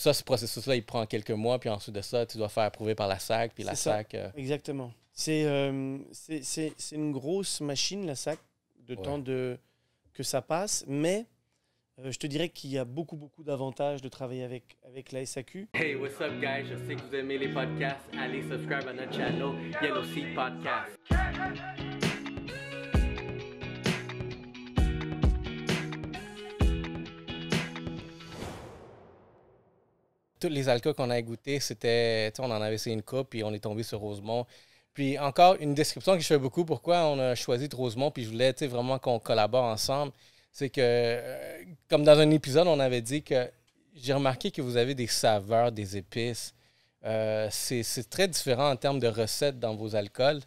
ça, ce processus-là, il prend quelques mois, puis ensuite de ça, tu dois faire approuver par la SAC, puis la SAC. Euh, Exactement. Euh, c'est c'est une grosse machine, la SAC, de temps de, que ça passe, mais euh, je te dirais qu'il y a beaucoup, beaucoup d'avantages de travailler avec, avec la SAQ. Hey, what's up, guys? Je sais que vous aimez les podcasts. Allez, subscribe à notre channel Yellow Seed Podcast. tous les alcools qu'on a goûtés, c'était, on en avait essayé une coupe, et on est tombé sur Rosemont. Puis encore, une description que je fais beaucoup, pourquoi on a choisi de Rosemont, puis je voulais vraiment qu'on collabore ensemble, c'est que, euh, comme dans un épisode, on avait dit que j'ai remarqué que vous avez des saveurs, des épices. Euh, c'est très différent en termes de recettes dans vos alcools.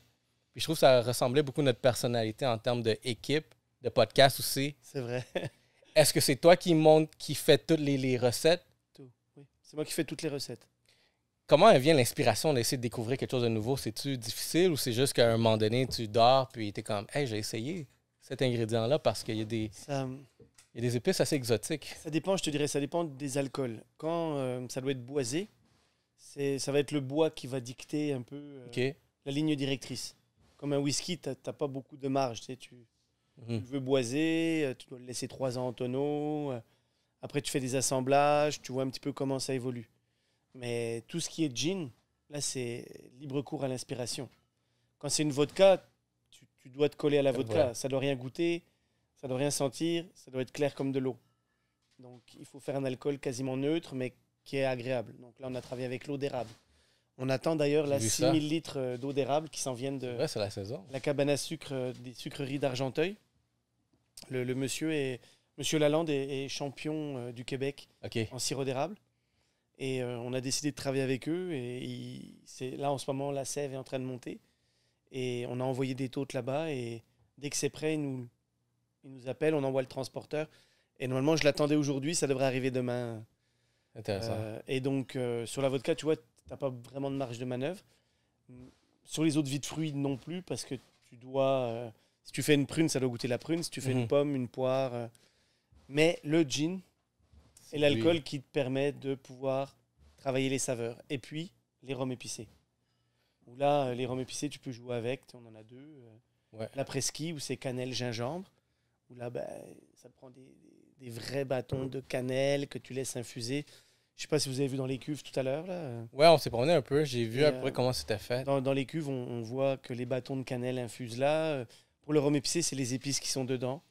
Puis je trouve que ça ressemblait beaucoup à notre personnalité en termes d'équipe, de, podcast aussi. C'est vrai. Est-ce que c'est toi qui monte, qui fait toutes les recettes c'est moi qui fais toutes les recettes. Comment vient l'inspiration d'essayer de découvrir quelque chose de nouveau? C'est-tu difficile ou c'est juste qu'à un moment donné, tu dors puis es comme, hey, j'ai essayé cet ingrédient-là parce qu'il y a des. Euh, y a des épices assez exotiques. Ça dépend, je te dirais, ça dépend des alcools. Quand euh, ça doit être boisé, c'est, ça va être le bois qui va dicter un peu euh, la ligne directrice. Comme un whisky, tu n'as pas beaucoup de marge. Tu, tu, mhm. tu veux boiser, tu dois le laisser trois ans en tonneau, après, tu fais des assemblages, tu vois un petit peu comment ça évolue. Mais tout ce qui est gin, là, c'est libre cours à l'inspiration. Quand c'est une vodka, tu, tu, dois te coller à la vodka. Ça Ça doit rien goûter, ça doit rien sentir, ça doit être clair comme de l'eau. Donc, il faut faire un alcool quasiment neutre, mais qui est agréable. Donc là, on a travaillé avec l'eau d'érable. On attend d'ailleurs la 6000 litres euh, d'eau d'érable qui s'en viennent de la, saison. la cabane à sucre euh, des sucreries d'Argenteuil. Le, le, monsieur est, Monsieur Lalande est, champion euh, du Québec en sirop d'érable. Et euh, on a décidé de travailler avec eux. Et là, en ce moment, la sève est en train de monter. Et on a envoyé des tôtes là-bas. Et dès que c'est prêt, ils nous, nous appellent, on envoie le transporteur. Et normalement, je l'attendais aujourd'hui, ça devrait arriver demain. Euh, et donc, sur la vodka, tu vois, tu n'as pas vraiment de marge de manœuvre. Mm, sur les autres vies fruits, non plus, parce que tu dois. si tu fais une prune, ça doit goûter la prune. Si tu fais une mhm. pomme, une poire, mais le gin et l'alcool qui te permet de pouvoir travailler les saveurs. Et puis, les rhums épicés. Où là, euh, les rhums épicés, tu peux jouer avec. On en a deux. Euh, la presqu'île, où c'est cannelle, gingembre. Où là, ben, ça prend des, vrais bâtons de cannelle que tu laisses infuser. Je sais pas si vous avez vu dans les cuves tout à l'heure. là. Ouais, on s'est promené un peu. J'ai vu après euh, comment c'était fait. Dans, les cuves, on, on, voit que les bâtons de cannelle infusent là. Pour le rhum épicé, c'est les épices qui sont dedans.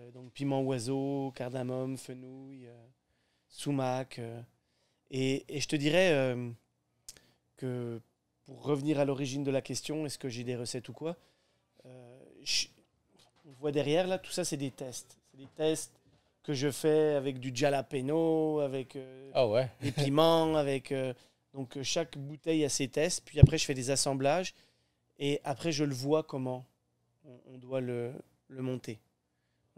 Euh, donc piment oiseau, cardamome, fenouil, euh, sumac. Euh. Et, je te dirais que pour revenir à l'origine de la question, est-ce que j'ai des recettes ou quoi On voit derrière là, tout ça c'est des tests. C'est des tests que je fais avec du jalapeno, avec ah des piments, avec donc chaque bouteille a ses tests. Puis après, je fais des assemblages et après, je le vois comment on, doit le, monter.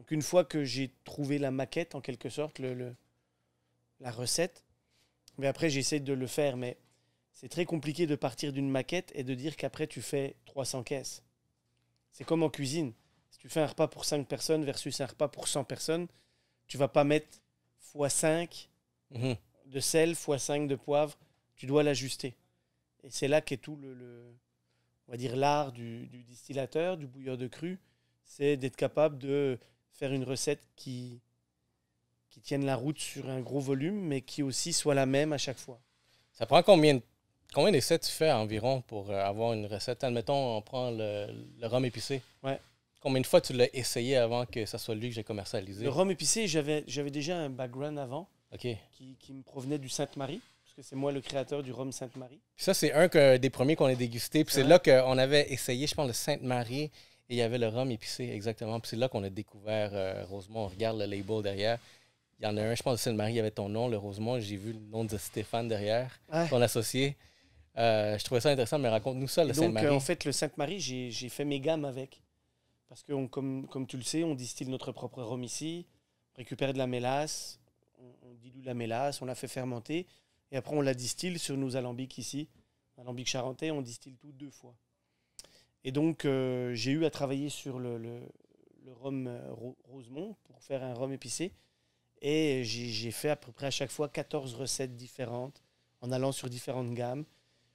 Donc une fois que j'ai trouvé la maquette, en quelque sorte, le, la recette, mais après j'essaie de le faire, mais c'est très compliqué de partir d'une maquette et de dire qu'après tu fais 300 caisses. C'est comme en cuisine. Si tu fais un repas pour 5 personnes versus un repas pour 100 personnes, tu vas pas mettre x5 mhm. de sel, x5 de poivre, tu dois l'ajuster. Et c'est là qu'est tout le, on va dire l'art du, du, distillateur, du bouilleur de cru, c'est d'être capable de faire une recette qui, qui tienne la route sur un gros volume, mais qui aussi soit la même à chaque fois. Ça prend combien de Combien d'essais tu fais environ pour euh, avoir une recette? Admettons, on prend le, rhum épicé. Ouais. Combien de fois tu l'as essayé avant que ça soit lui que j'ai commercialisé? Le rhum épicé, j'avais, déjà un background avant qui, me provenait du Sainte-Marie, parce que c'est moi le créateur du rhum Sainte-Marie. ça, c'est un des premiers qu'on a dégusté. Puis c'est là qu'on avait essayé, je pense, le Sainte-Marie il y avait le rhum épicé, exactement. Puis c'est là qu'on a découvert euh, Rosemont. On regarde le label derrière. Il y en a un, je pense, de Sainte-Marie, il y avait ton nom, le Rosemont. J'ai vu le nom de Stéphane derrière, ton associé. Euh, je trouvais ça intéressant, mais raconte-nous ça, le Sainte-Marie. Donc, en fait, le Sainte-Marie, j'ai fait mes gammes avec. Parce que, comme, comme tu le sais, on distille notre propre rhum ici, on récupère de la mélasse, on, on dilue la mélasse, on la fait fermenter, et après, on la distille sur nos alambics ici. Alambic charentais, on distille tout deux fois. Et donc, euh, j'ai eu à travailler sur le, rhum euh, Rosemont pour faire un rhum épicé. Et j'ai fait à peu près à chaque fois 14 recettes différentes en allant sur différentes gammes.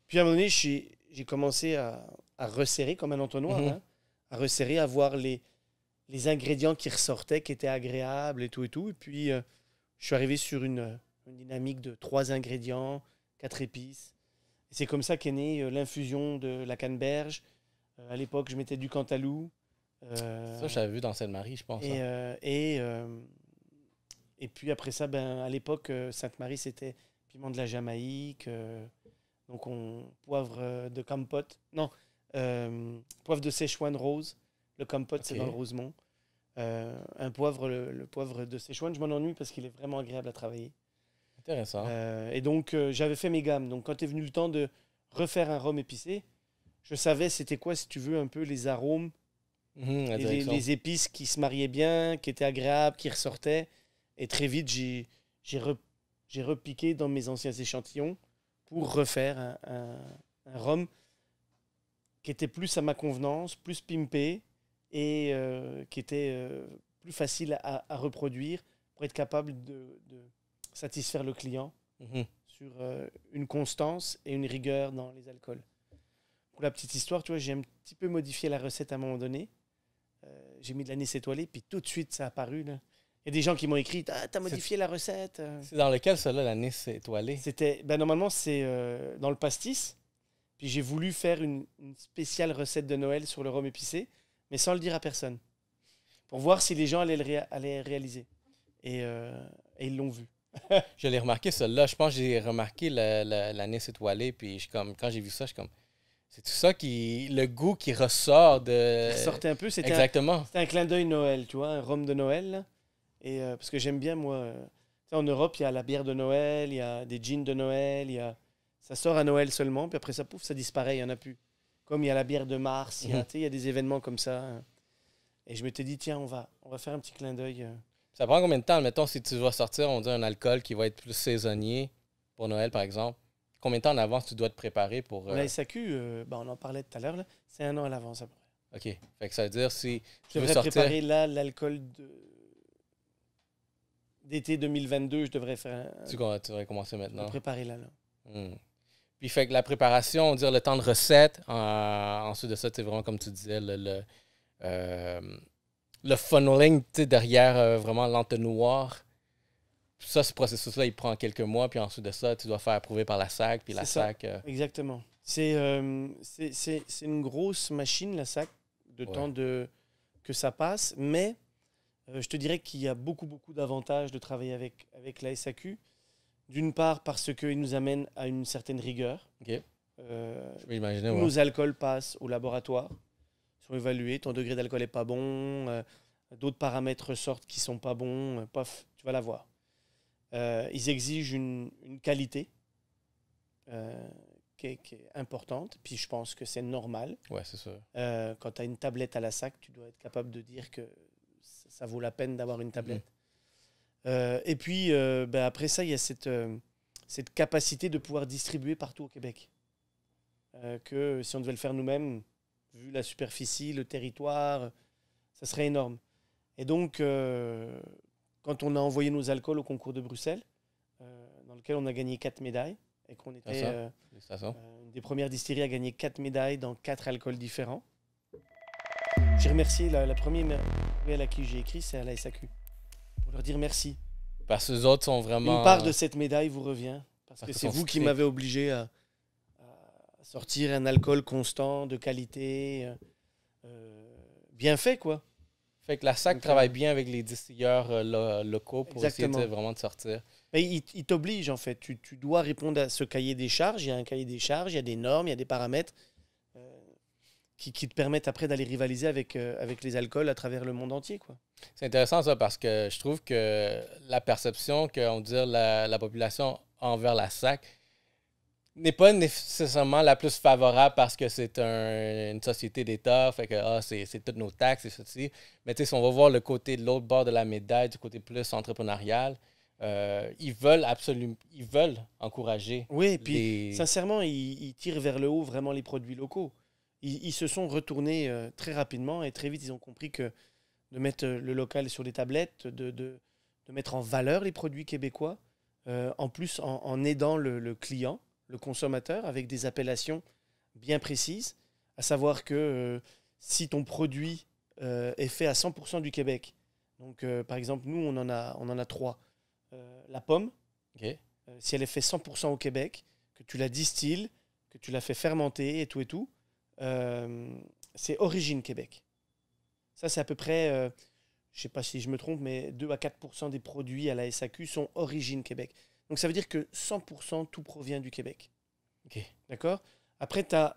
Puis à un moment donné, j'ai commencé à, resserrer comme un entonnoir, mhm. hein, à resserrer, à voir les, ingrédients qui ressortaient, qui étaient agréables et tout et tout. Et puis, euh, je suis arrivé sur une, dynamique de trois ingrédients, quatre épices. C'est comme ça qu'est née l'infusion de la canneberge, euh, à l'époque, je mettais du Cantalou. Euh, ça, j'avais vu dans Sainte-Marie, je pense. Et, hein. euh, et, puis après ça, ben, à l'époque, Sainte-Marie, c'était piment de la Jamaïque. donc, on poivre de compote. Non, poivre de Sichuan rose. Le compote, c'est dans le Rosemont. un poivre, le, poivre de Sichuan. Je m'en ennuie parce qu'il est vraiment agréable à travailler. Intéressant. et donc, j'avais fait mes gammes. Donc, quand est venu le temps de refaire un rhum épicé, je savais c'était quoi, si tu veux, un peu les arômes, mhm, les, épices qui se mariaient bien, qui étaient agréables, qui ressortaient. Et très vite, j'ai, j'ai, repiqué dans mes anciens échantillons pour refaire un, rhum qui était plus à ma convenance, plus pimpé et euh, qui était euh, plus facile à, reproduire pour être capable de, satisfaire le client mhm. sur euh, une constance et une rigueur dans les alcools la petite histoire, tu vois, j'ai un petit peu modifié la recette à un moment donné. Euh, j'ai mis de l'anis étoilé, puis tout de suite, ça a apparu. Il y a des gens qui m'ont écrit Ah, t'as modifié la recette. Euh. C'est dans lequel, celle là, l'anis étoilé C'était. Ben, normalement, c'est euh, dans le pastis. Puis j'ai voulu faire une, spéciale recette de Noël sur le rhum épicé, mais sans le dire à personne. Pour voir si les gens allaient le réaliser. Et, ils l'ont vu. je l'ai remarqué, celle-là. Je pense que j'ai remarqué l'anis la, étoilé. Puis je, comme, quand j'ai vu ça, je suis comme c'est tout ça qui. le goût qui ressort de. Qui sortait un peu, c'était. Exactement. C'était un clin d'œil Noël, tu vois, un rhum de Noël. Et, euh, parce que j'aime bien, moi. Euh, en Europe, il y a la bière de Noël, il y a des jeans de Noël, il y a. Ça sort à Noël seulement, puis après ça, pouf, ça disparaît, il n'y en a plus. Comme il y a la bière de mars, il y a, mhm. des événements comme ça. Hein. Et je me suis dit, tiens, on va, on va faire un petit clin d'œil. Euh. Ça prend combien de temps, mettons, si tu vas sortir, on dit un alcool qui va être plus saisonnier pour Noël, par exemple? Combien de temps en avance tu dois te préparer pour. Euh... La SAQ, euh, ben, on en parlait tout à l'heure, c'est un an à l'avance après. OK. Fait que ça veut dire si. Je, devrais préparer là l'alcool d'été 2022, je devrais faire. Tu, devrais commencer maintenant. Je préparer là. Hmm. Puis fait que la préparation, on dire le temps de recette. ensuite de ça, c'est vraiment comme tu disais, le, le, euh, funneling derrière euh, vraiment l'entonnoir ça, ce processus-là, il prend quelques mois, puis ensuite de ça, tu dois faire approuver par la SAC, puis la SAC. Euh, Exactement. Euh, c'est c'est une grosse machine, la SAC, de temps de, que ça passe, mais euh, je te dirais qu'il y a beaucoup, beaucoup d'avantages de travailler avec, avec la SAQ. D'une part, parce qu'il nous amène à une certaine rigueur. OK. imaginer, Nos alcools passent au laboratoire, sont évalués, ton degré d'alcool n'est pas bon, d'autres paramètres sortent qui ne sont pas bons, Pof, tu vas la voir euh, ils exigent une, qualité euh, qui, est, importante, puis je pense que c'est normal. Ouais, c'est ça. Euh, quand tu as une tablette à la sac, tu dois être capable de dire que ça, vaut la peine d'avoir une tablette. Mhm. et puis, ben après ça, il y a cette, cette capacité de pouvoir distribuer partout au Québec. que si on devait le faire nous-mêmes, vu la superficie, le territoire, ça serait énorme. Et donc, quand on a envoyé nos alcools au concours de Bruxelles, euh, dans lequel on a gagné quatre médailles et qu'on ah, était euh, euh, une des premières distilleries à gagner quatre médailles dans quatre alcools différents. J'ai remercié la, première à qui j'ai écrit, c'est à la SAQ, pour leur dire merci. Parce que les autres sont vraiment. Une part de cette médaille vous revient, parce, que, c'est vous qui m'avez obligé à, sortir un alcool constant, de qualité, bien fait, quoi. Fait que la SAC travaille bien avec les distilleurs euh, locaux pour essayer de, vraiment de sortir. Mais il, t'oblige, en fait. Tu, tu, dois répondre à ce cahier des charges. Il y a un cahier des charges, il y a des normes, il y a des paramètres euh, qui, qui, te permettent après d'aller rivaliser avec, euh, avec les alcools à travers le monde entier. quoi. C'est intéressant ça parce que je trouve que la perception que on la, la population envers la SAC, n'est pas nécessairement la plus favorable parce que c'est une société d'État, fait que ah, c'est, toutes nos taxes et ceci. Mais si on va voir le côté de l'autre bord de la médaille, du côté plus entrepreneurial, euh, ils veulent absolument, ils veulent encourager. Oui, et puis sincèrement, ils, tirent vers le haut vraiment les produits locaux. Ils, se sont retournés euh, très rapidement et très vite, ils ont compris que de mettre euh, le local sur des tablettes, de, de, de mettre en valeur les produits québécois, en plus en, aidant le, le client, le consommateur avec des appellations bien précises, à savoir que euh, si ton produit euh, est fait à 100% du Québec, donc euh, par exemple nous on en a, on en a trois, la pomme, si elle est faite 100% au Québec, que tu la distilles, que tu la fais fermenter et tout et tout, c'est origine Québec. Ça c'est à peu près je ne sais pas si je me trompe, mais 2 à 4 des produits à la SAQ sont origine Québec. Donc ça veut dire que 100% tout provient du Québec. OK. D'accord Après, tu as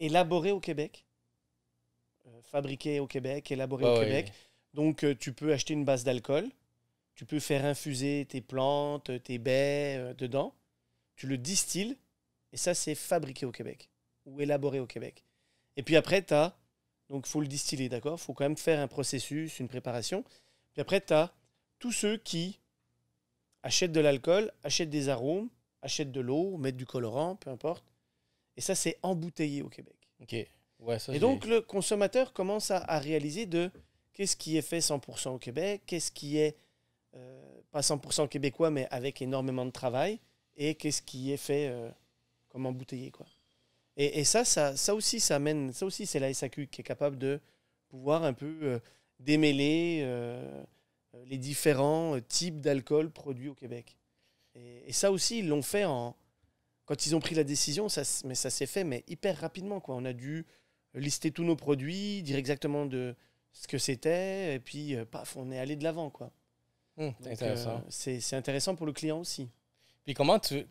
élaboré au Québec, euh, fabriqué au Québec, élaboré au Québec. Donc euh, tu peux acheter une base d'alcool, tu peux faire infuser tes plantes, tes baies euh, dedans, tu le distilles, et ça c'est fabriqué au Québec, ou élaboré au Québec. Et puis après, tu as, donc faut le distiller, d'accord faut quand même faire un processus, une préparation. Puis après, tu as tous ceux qui achète de l'alcool, achète des arômes, achète de l'eau, mettre du colorant, peu importe. Et ça, c'est embouteillé au Québec. OK. et donc, le consommateur commence à, réaliser de qu'est-ce qui est fait 100% au Québec, qu'est-ce qui est, euh, pas 100% québécois, mais avec énormément de travail, et qu'est-ce qui est fait euh, comme embouteillé. Quoi. Et, ça, ça, aussi, ça ça aussi, c'est la SAQ qui est capable de pouvoir un peu euh, démêler euh, les différents euh, types d'alcool produits au Québec. Et, ça aussi, ils l'ont fait en... Quand ils ont pris la décision, ça, mais ça s'est fait mais hyper rapidement. Quoi. On a dû euh, lister tous nos produits, dire exactement de ce que c'était, et puis paf, on est allé de l'avant. quoi. Hum, c'est intéressant. c'est intéressant pour le client aussi. Puis comment tu,